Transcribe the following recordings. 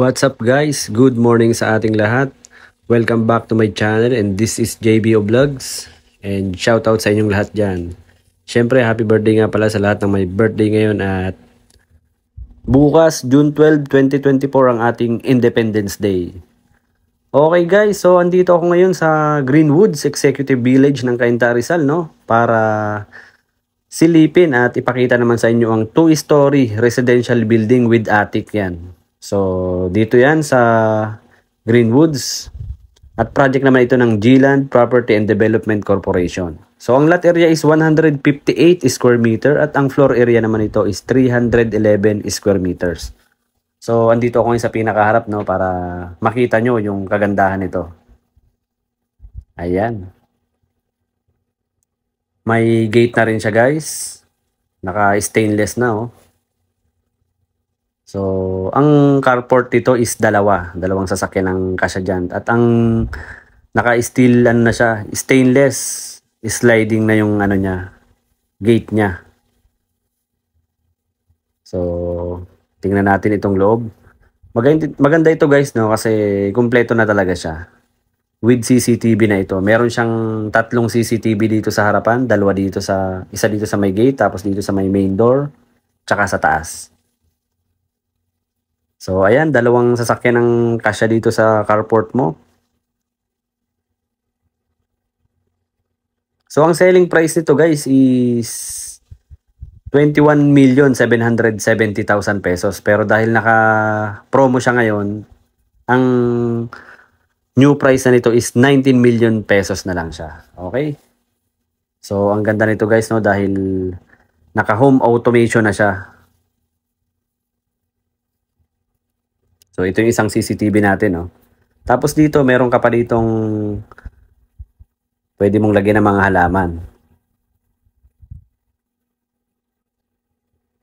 What's up guys? Good morning sa ating lahat. Welcome back to my channel and this is JBO Vlogs. And shout out sa inyong lahat dyan. Siyempre happy birthday nga pala sa lahat ng may birthday ngayon at bukas June 12, 2024 ang ating Independence Day. Okay guys, so andito ako ngayon sa Greenwoods Executive Village ng Cainta Rizal no? Para silipin at ipakita naman sa inyo ang two-story residential building with attic yan. So, dito yan sa Greenwoods. At project naman ito ng Gland Property and Development Corporation. So, ang lot area is 158 square meter at ang floor area naman ito is 311 square meters. So, andito ako sa pinakaharap no, para makita nyo yung kagandahan nito. Ayan. May gate na rin siya guys. Naka-stainless na oh. So, ang carport dito is dalawa. Dalawang sasakyan ang kasya dyan. At ang naka-steel, ano na siya, stainless, sliding na yung ano niya, gate niya. So, tingnan natin itong loob. Maganda, maganda ito guys, no? Kasi kumpleto na talaga siya. With CCTV na ito. Meron siyang tatlong CCTV dito sa harapan, dalawa dito sa, isa dito sa may gate, tapos dito sa may main door, tsaka sa taas. So, ayan, dalawang sasakyan ang kasya dito sa carport mo. So, ang selling price nito guys is 21,770,000 pesos. Pero dahil naka-promo siya ngayon, ang new price na nito is 19 million pesos na lang siya. Okay? So, ang ganda nito guys, no? Dahil naka-home automation na siya. So, ito yung isang CCTV natin, no? Tapos dito, meron ka pa ditong pwede mong lagyan ng mga halaman.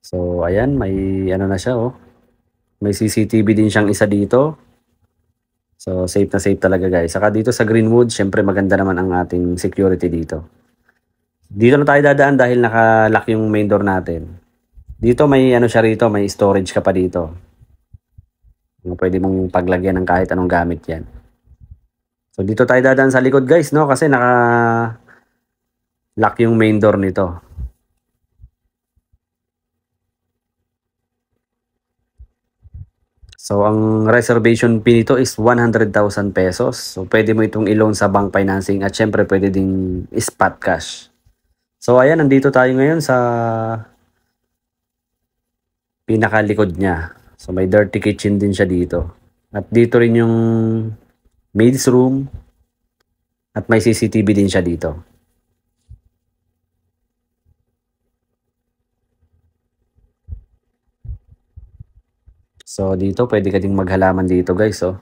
So, ayan, may ano na siya, oh. May CCTV din siyang isa dito. So, safe na safe talaga, guys. Saka dito sa Greenwood, syempre maganda naman ang ating security dito. Dito na tayo dadaan dahil naka-lock yung main door natin. Dito may ano siya rito, may storage ka pa dito. Pwede mong paglagyan ng kahit anong gamit yan. So dito tayo dadaan sa likod guys, no? Kasi naka lock yung main door nito. So, ang reservation fee nito is 100,000 pesos. So, pwede mo itong i-loan sa bank financing at syempre pwede ding spot cash. So, ayan, nandito tayo ngayon sa pinakalikod niya. So may dirty kitchen din siya dito. At dito rin yung maid's room. At may CCTV din siya dito. So dito pwede ka ding maghalaman dito guys. Oh.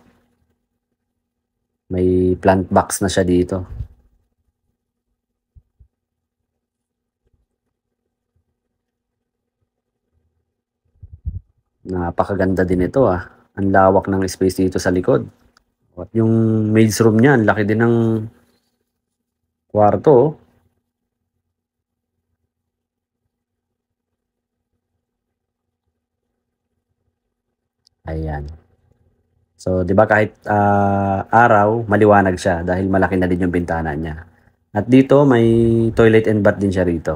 May plant box na siya dito. Napakaganda din ito ah. Ang lawak ng space dito sa likod. At yung maid's room niya, ang laki din ng kwarto. Oh. Ayan. So, 'di ba kahit uh, araw, maliwanag siya dahil malaki na din yung bintana niya. At dito may toilet and bath din siya rito.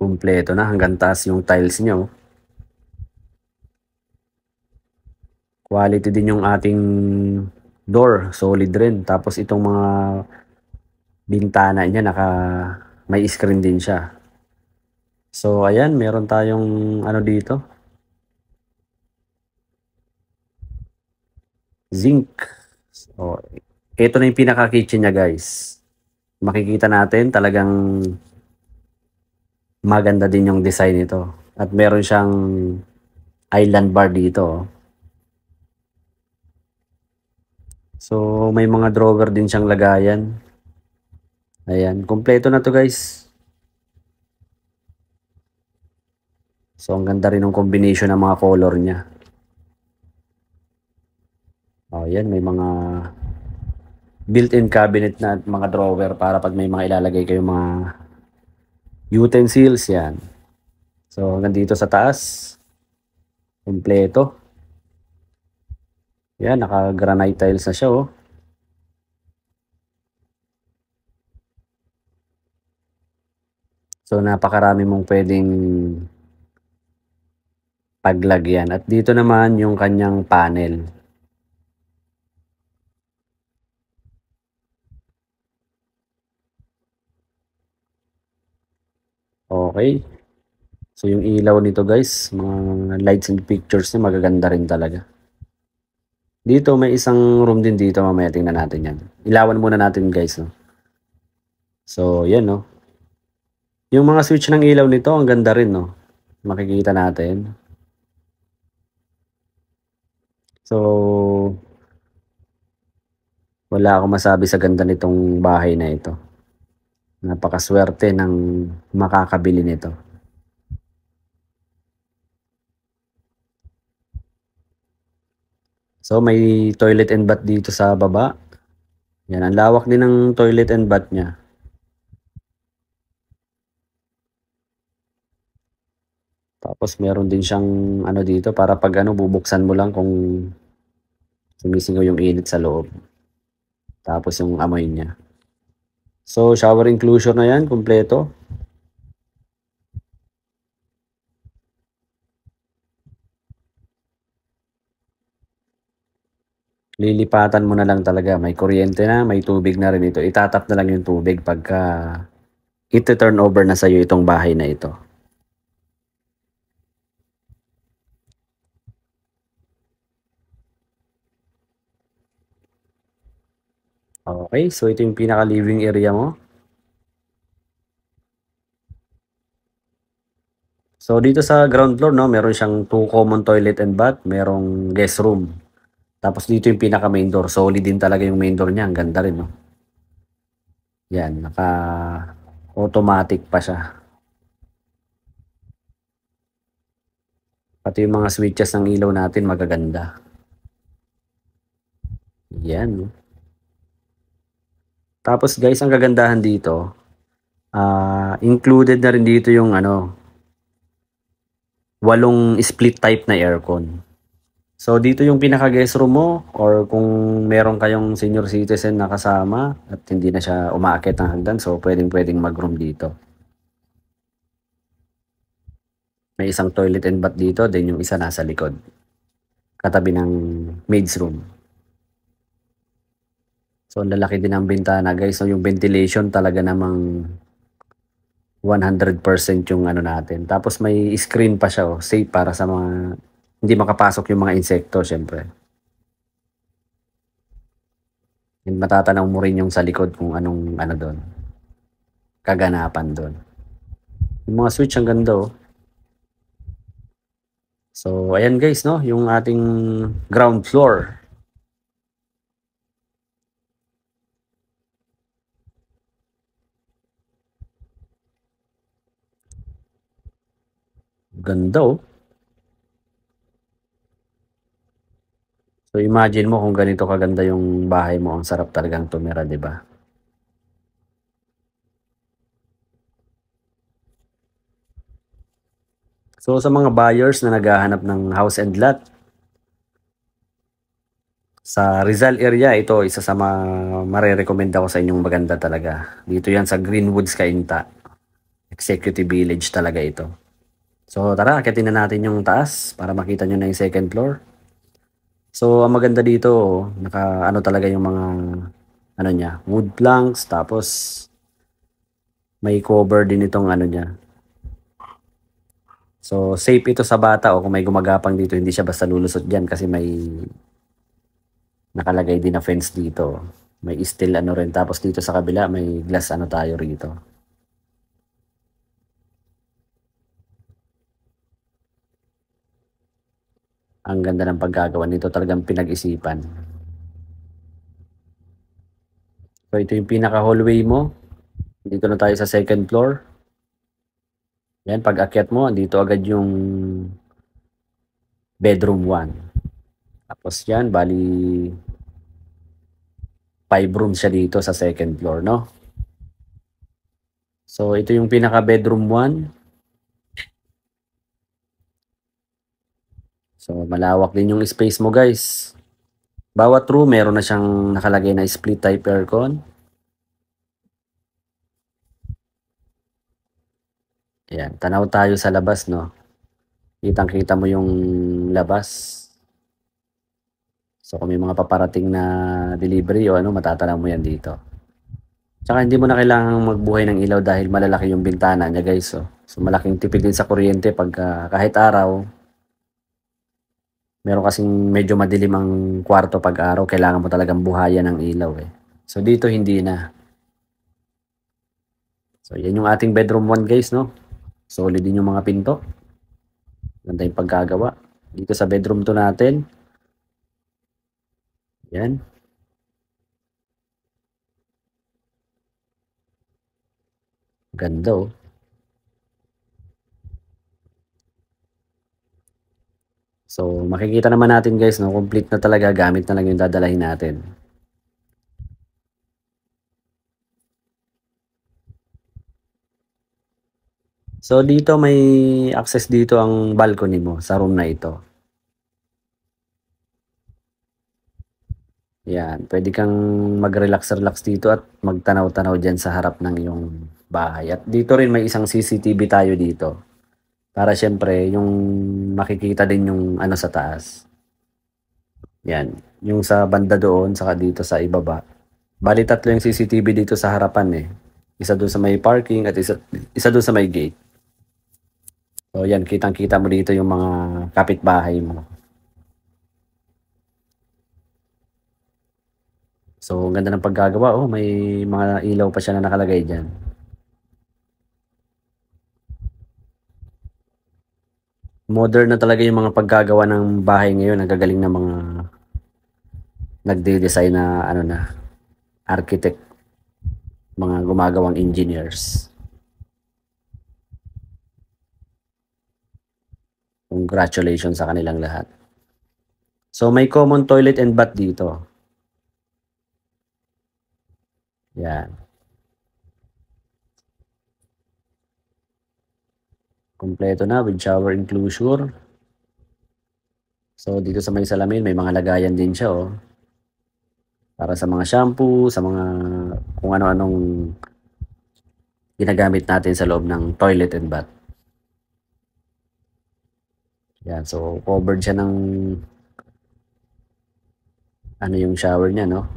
Kumpleto na hanggang taas yung tiles nyo. Quality din yung ating door. Solid rin. Tapos itong mga bintana niya naka may screen din siya. So ayan, meron tayong ano dito. Zinc. So, ito na yung pinaka kitchen niya guys. Makikita natin talagang maganda din yung design nito. At meron siyang island bar dito. Oh. So, may mga drawer din siyang lagayan. Ayan, kompleto na to guys. So, ang ganda rin ng combination ng mga color niya. Oh, yan, may mga built-in cabinet na mga drawer para pag may mga ilalagay kayo mga Utensils yan. So, nandito sa taas. Kompleto. Yan, naka-granite tiles na siya, oh. So, napakarami mong pwedeng paglagyan. At dito naman yung kanyang panel. Okay? So, yung ilaw nito guys, mga lights and pictures niya, magaganda rin talaga. Dito, may isang room din dito. Mamaya tingnan natin yan. Ilawan muna natin guys. No? So, yan no. Yung mga switch ng ilaw nito, ang ganda rin no. Makikita natin. So, wala akong masabi sa ganda nitong bahay na ito. Napakaswerte ng makakabili nito. So may toilet and bath dito sa baba. Yan, ang lawak din ng toilet and bath niya. Tapos meron din siyang ano dito para pag ano bubuksan mo lang kung sumisingaw yung init sa loob. Tapos yung amoy niya. So, shower enclosure na yan, kumpleto. Lilipatan mo na lang talaga. May kuryente na, may tubig na rin ito. Itatap na lang yung tubig pagka ito turn over na sa'yo itong bahay na ito. Okay, so ito yung pinaka-living area mo. So dito sa ground floor, no, meron siyang two common toilet and bath, merong guest room. Tapos dito yung pinaka main door. Solid din talaga yung main door niya, ang ganda rin, no. Yan, naka automatic pa siya. Pati yung mga switches ng ilaw natin magaganda. Yan. Tapos guys, ang kagandahan dito, uh, included na rin dito yung ano, walong split type na aircon. So dito yung pinaka guest room mo or kung meron kayong senior citizen na kasama at hindi na siya umaakit ng hagdan so pwedeng pwedeng mag room dito. May isang toilet and bath dito then yung isa nasa likod katabi ng maid's room. So, ang lalaki din ang bintana, guys. So, yung ventilation talaga namang 100% yung ano natin. Tapos, may screen pa siya, oh. Safe para sa mga, hindi makapasok yung mga insekto, syempre. And matatanaw mo rin yung sa likod kung anong, ano doon, kaganapan doon. Yung mga switch, ang ganda, oh. So, ayan guys, no? Yung ating ground floor. Ganda oh. So imagine mo kung ganito kaganda yung bahay mo, ang sarap talagang tumira, 'di ba? So sa mga buyers na naghahanap ng house and lot sa Rizal area, ito isa sa mga marerekomenda ko sa inyong maganda talaga. Dito 'yan sa Greenwoods Kainta. Executive Village talaga ito. So tara, akitin na natin yung taas para makita nyo na yung second floor. So ang maganda dito, naka ano talaga yung mga ano niya, wood planks tapos may cover din itong ano niya. So safe ito sa bata o kung may gumagapang dito, hindi siya basta lulusot diyan kasi may nakalagay din na fence dito. May steel ano rin tapos dito sa kabila may glass ano tayo rito. Ang ganda ng paggagawa nito, talagang pinag-isipan. So ito yung pinaka-hallway mo. Dito na tayo sa second floor. Yan, pag akyat mo, dito agad yung bedroom 1. Tapos yan, bali 5 room siya dito sa second floor, no? So ito yung pinaka-bedroom 1. So, malawak din yung space mo guys. Bawat room, meron na siyang nakalagay na split type aircon. Ayan, tanaw tayo sa labas, no? Kitang-kita mo yung labas. So, kung may mga paparating na delivery o ano, matatanaw mo yan dito. Tsaka hindi mo na kailangan magbuhay ng ilaw dahil malalaki yung bintana niya, guys. Oh. So, malaking tipid din sa kuryente pagka ah, kahit araw, meron kasing medyo madilim ang kwarto pag araw, kailangan mo talagang buhayan ng ilaw eh. So dito hindi na. So yan yung ating bedroom 1 guys no. Solid din yung mga pinto. Ganda yung pagkagawa. Dito sa bedroom 2 natin. Yan. Ganda oh. So, makikita naman natin guys, no, complete na talaga gamit na lang yung dadalahin natin. So, dito may access dito ang balcony mo sa room na ito. Yan, pwede kang mag-relax-relax dito at magtanaw-tanaw dyan sa harap ng iyong bahay. At dito rin may isang CCTV tayo dito. Para syempre, yung makikita din yung ano sa taas. Yan. Yung sa banda doon, saka dito sa ibaba. Bali tatlo yung CCTV dito sa harapan eh. Isa doon sa may parking at isa, isa doon sa may gate. So yan, kitang-kita mo dito yung mga kapitbahay mo. So, ang ganda ng paggagawa. Oh, may mga ilaw pa siya na nakalagay diyan. modern na talaga yung mga paggagawa ng bahay ngayon. Nagagaling na mga nagde-design na ano na architect, mga gumagawang engineers. Congratulations sa kanilang lahat. So may common toilet and bath dito. Yan. Kompleto na with shower enclosure. So, dito sa may salamin, may mga lagayan din siya, oh. Para sa mga shampoo, sa mga kung ano-anong ginagamit natin sa loob ng toilet and bath. Yan, so covered siya ng ano yung shower niya, no?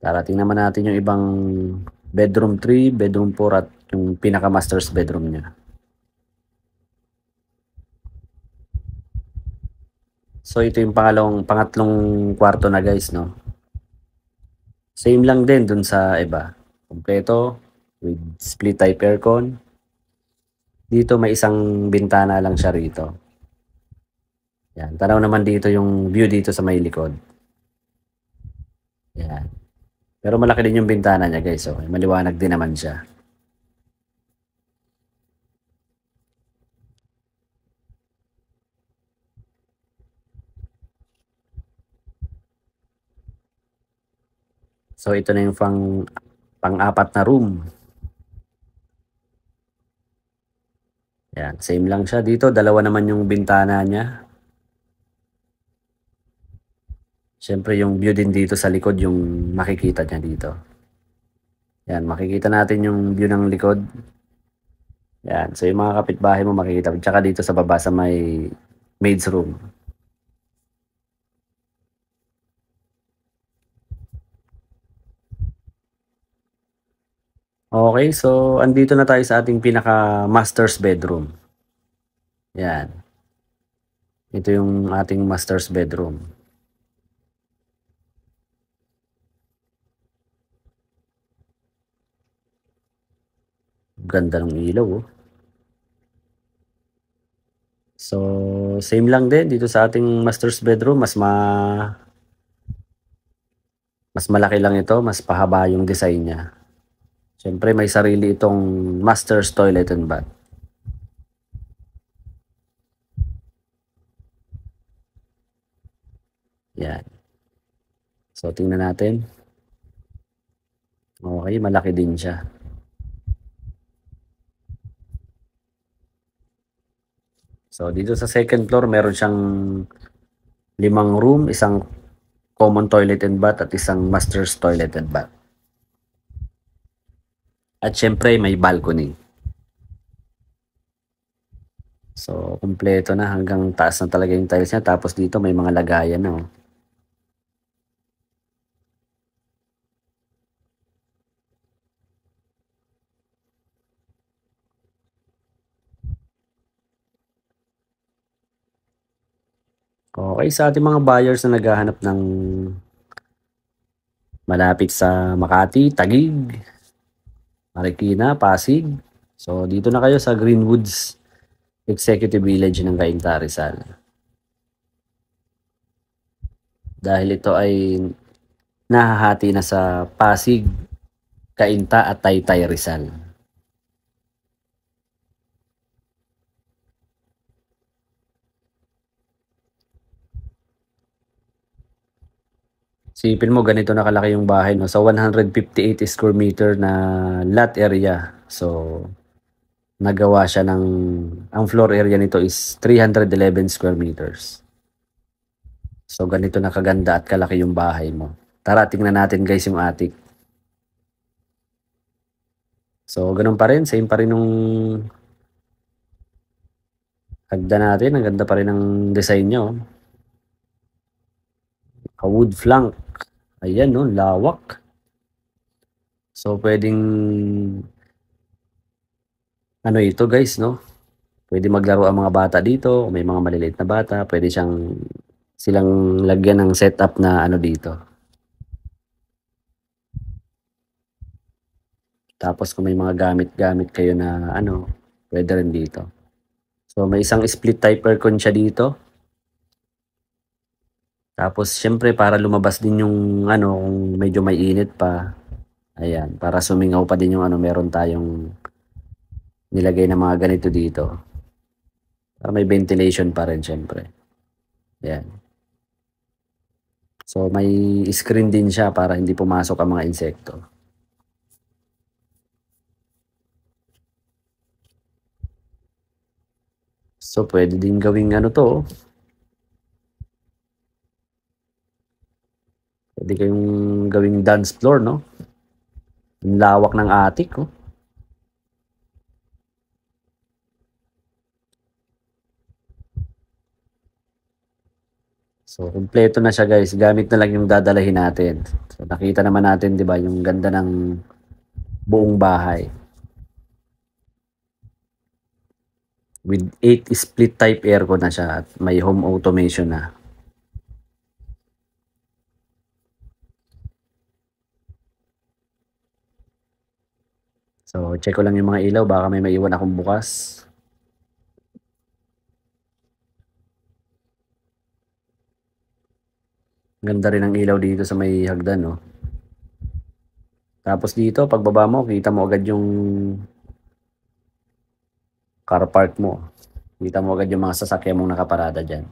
Tara, tingnan naman natin yung ibang bedroom 3, bedroom 4 at yung pinaka-master's bedroom niya. So ito yung pangalawang pangatlong kwarto na guys no. Same lang din dun sa iba. Kompleto with split type aircon. Dito may isang bintana lang siya rito. Yan, tanaw naman dito yung view dito sa may likod. Yan. Pero malaki din yung bintana niya guys. So, maliwanag din naman siya. So ito na yung pang pang-apat na room. Yan, same lang siya dito, dalawa naman yung bintana niya. Siyempre yung view din dito sa likod yung makikita niya dito. Yan, makikita natin yung view ng likod. Yan, so yung mga kapitbahay mo makikita. Tsaka dito sa baba sa may maid's room. Okay, so andito na tayo sa ating pinaka master's bedroom. Yan. Ito yung ating master's bedroom. Ganda ng ilaw oh. So, same lang din dito sa ating master's bedroom, mas ma mas malaki lang ito, mas pahaba yung design niya. Siyempre, may sarili itong master's toilet and bath. Yan. So, tingnan natin. Okay, malaki din siya. So, dito sa second floor, meron siyang limang room, isang common toilet and bath at isang master's toilet and bath. At syempre, may balcony. So, kumpleto na hanggang taas na talaga yung tiles niya. Tapos dito may mga lagayan na. Oh. sa ating mga buyers na naghahanap ng malapit sa Makati, Tagig, Marikina, Pasig. So dito na kayo sa Greenwoods Executive Village ng Cainta Rizal. Dahil ito ay nahahati na sa Pasig, Cainta at Taytay Rizal. Sipin mo, ganito na kalaki yung bahay, no? Sa so, 158 square meter na lot area. So, nagawa siya ng... Ang floor area nito is 311 square meters. So, ganito na kaganda at kalaki yung bahay mo. Tara, tingnan natin guys yung attic. So, ganun pa rin. Same pa rin nung... hagda natin. Ang ganda pa rin ng design nyo. A wood flank. Ayan, no? Lawak. So, pwedeng ano ito, guys, no? Pwede maglaro ang mga bata dito. Kung may mga maliliit na bata, pwede siyang silang lagyan ng setup na ano dito. Tapos kung may mga gamit-gamit kayo na ano, pwede rin dito. So, may isang split typer aircon siya dito. Tapos syempre para lumabas din yung ano medyo may init pa. Ayan, para sumingaw pa din yung ano meron tayong nilagay na mga ganito dito. Para may ventilation pa rin syempre. Ayan. So may screen din siya para hindi pumasok ang mga insekto. So pwede din gawing ano to, oh. Pwede kayong gawing dance floor, no? Ang lawak ng attic, oh. So, kumpleto na siya guys. Gamit na lang yung dadalahin natin. So, nakita naman natin, di ba, yung ganda ng buong bahay. With 8 split type aircon na siya at may home automation na. So, check ko lang yung mga ilaw. Baka may maiwan akong bukas. Ganda rin ang ilaw dito sa may hagdan, no? Oh. Tapos dito, pagbaba mo, kita mo agad yung car park mo. Kita mo agad yung mga sasakyan mong nakaparada dyan.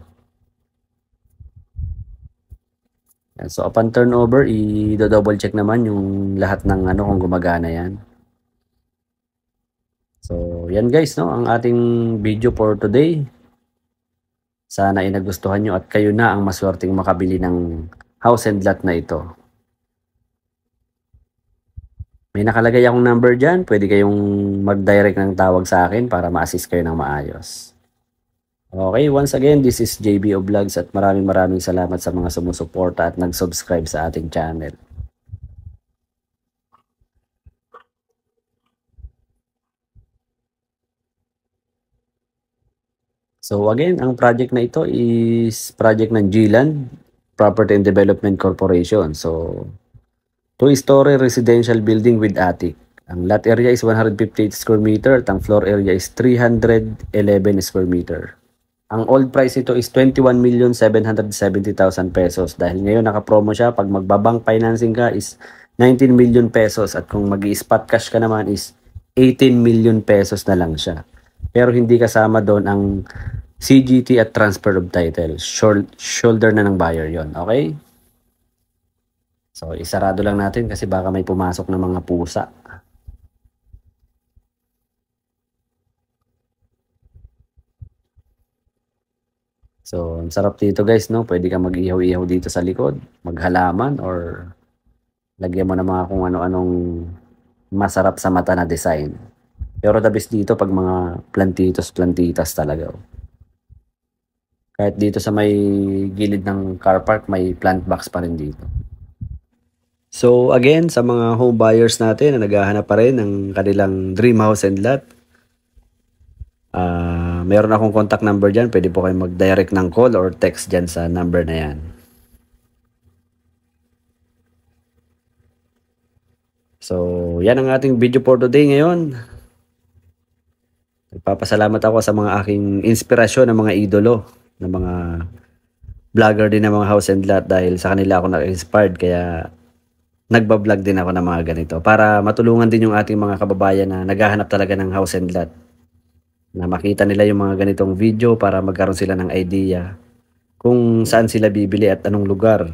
So, upon turnover, i-double check naman yung lahat ng ano kung gumagana yan. So, yan guys, no? Ang ating video for today. Sana ay nagustuhan nyo at kayo na ang maswerteng makabili ng house and lot na ito. May nakalagay akong number dyan. Pwede kayong mag-direct ng tawag sa akin para ma-assist kayo ng maayos. Okay, once again, this is JB Vlogs at maraming maraming salamat sa mga sumusuporta at nag-subscribe sa ating channel. So again, ang project na ito is project ng GLAN, Property and Development Corporation. So, two-story residential building with attic. Ang lot area is 158 square meter at ang floor area is 311 square meter. Ang old price ito is 21,770,000 pesos dahil ngayon naka-promo siya pag magbabank financing ka is 19 million pesos at kung mag spot cash ka naman is 18 million pesos na lang siya. Pero hindi kasama doon ang CGT at transfer of title. Shoulder na ng buyer yon Okay? So, isarado lang natin kasi baka may pumasok ng mga pusa. So, ang sarap dito guys, no? Pwede kang mag-ihaw-ihaw dito sa likod, maghalaman, or lagyan mo na mga kung ano-anong masarap sa mata na design. Pero the best dito pag mga plantitos-plantitas talaga. Oh. Kahit dito sa may gilid ng car park, may plant box pa rin dito. So again, sa mga home buyers natin na naghahanap pa rin ng kanilang dream house and lot, uh, meron akong contact number dyan. Pwede po kayong mag-direct ng call or text dyan sa number na yan. So, yan ang ating video for today ngayon. Nagpapasalamat ako sa mga aking inspirasyon ng mga idolo ng mga vlogger din ng mga house and lot dahil sa kanila ako na-inspired kaya nagbablog din ako ng mga ganito para matulungan din yung ating mga kababayan na naghahanap talaga ng house and lot na makita nila yung mga ganitong video para magkaroon sila ng idea kung saan sila bibili at anong lugar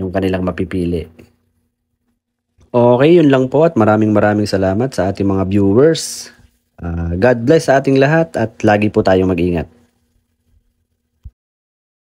yung kanilang mapipili. Okay, yun lang po at maraming maraming salamat sa ating mga viewers. Uh, God bless sa ating lahat at lagi po tayong mag-ingat.